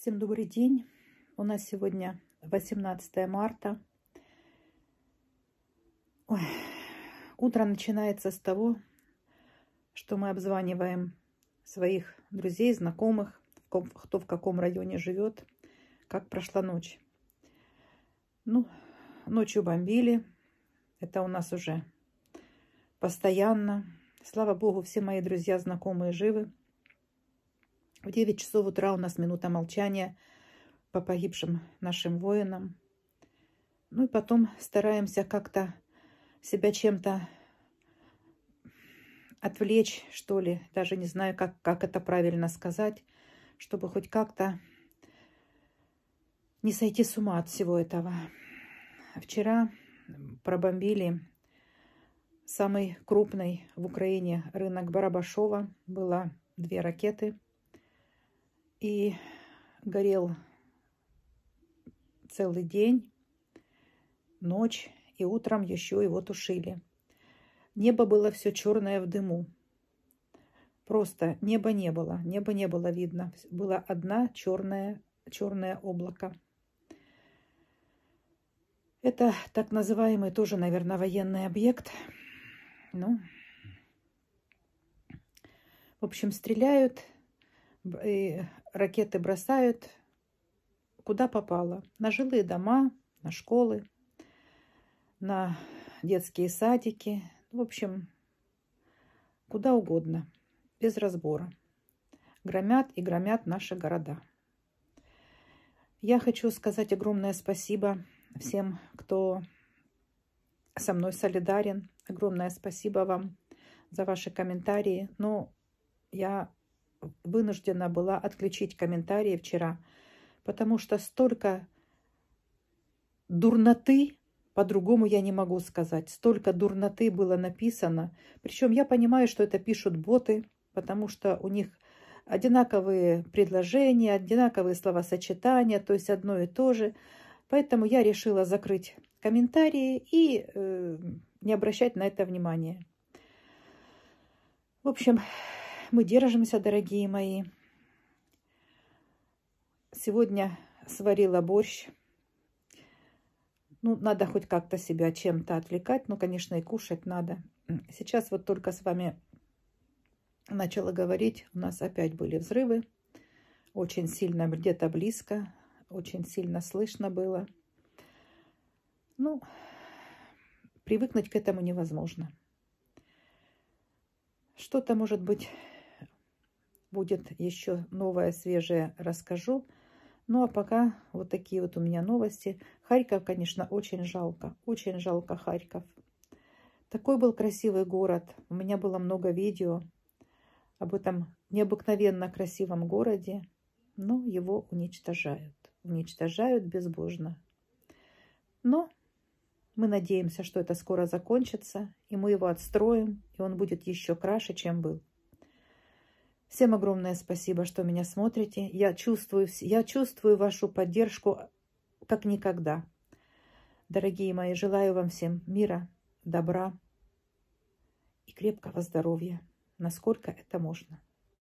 Всем добрый день. У нас сегодня 18 марта. Ой. Утро начинается с того, что мы обзваниваем своих друзей, знакомых, кто в каком районе живет, как прошла ночь. Ну, ночью бомбили. Это у нас уже постоянно. Слава Богу, все мои друзья, знакомые живы. В 9 часов утра у нас минута молчания по погибшим нашим воинам. Ну и потом стараемся как-то себя чем-то отвлечь, что ли. Даже не знаю, как, как это правильно сказать, чтобы хоть как-то не сойти с ума от всего этого. Вчера пробомбили самый крупный в Украине рынок Барабашова. Было две ракеты – и горел целый день, ночь, и утром еще его тушили. Небо было все черное в дыму. Просто неба не было, неба не было видно. Была одна черная, черное облако. Это так называемый тоже, наверное, военный объект. Ну, в общем, стреляют, и ракеты бросают куда попало. На жилые дома, на школы, на детские садики. Ну, в общем, куда угодно, без разбора. Громят и громят наши города. Я хочу сказать огромное спасибо всем, кто со мной солидарен. Огромное спасибо вам за ваши комментарии. Но ну, я вынуждена была отключить комментарии вчера, потому что столько дурноты, по-другому я не могу сказать, столько дурноты было написано. Причем я понимаю, что это пишут боты, потому что у них одинаковые предложения, одинаковые словосочетания, то есть одно и то же. Поэтому я решила закрыть комментарии и э, не обращать на это внимания. В общем, мы держимся, дорогие мои. Сегодня сварила борщ. Ну, надо хоть как-то себя чем-то отвлекать. Ну, конечно, и кушать надо. Сейчас вот только с вами начала говорить. У нас опять были взрывы. Очень сильно, где-то близко. Очень сильно слышно было. Ну, привыкнуть к этому невозможно. Что-то, может быть, будет еще новое, свежее расскажу. Ну а пока вот такие вот у меня новости. Харьков, конечно, очень жалко. Очень жалко Харьков. Такой был красивый город. У меня было много видео об этом необыкновенно красивом городе. Но его уничтожают. Уничтожают безбожно. Но мы надеемся, что это скоро закончится. И мы его отстроим. И он будет еще краше, чем был. Всем огромное спасибо, что меня смотрите. Я чувствую, я чувствую вашу поддержку как никогда. Дорогие мои, желаю вам всем мира, добра и крепкого здоровья, насколько это можно.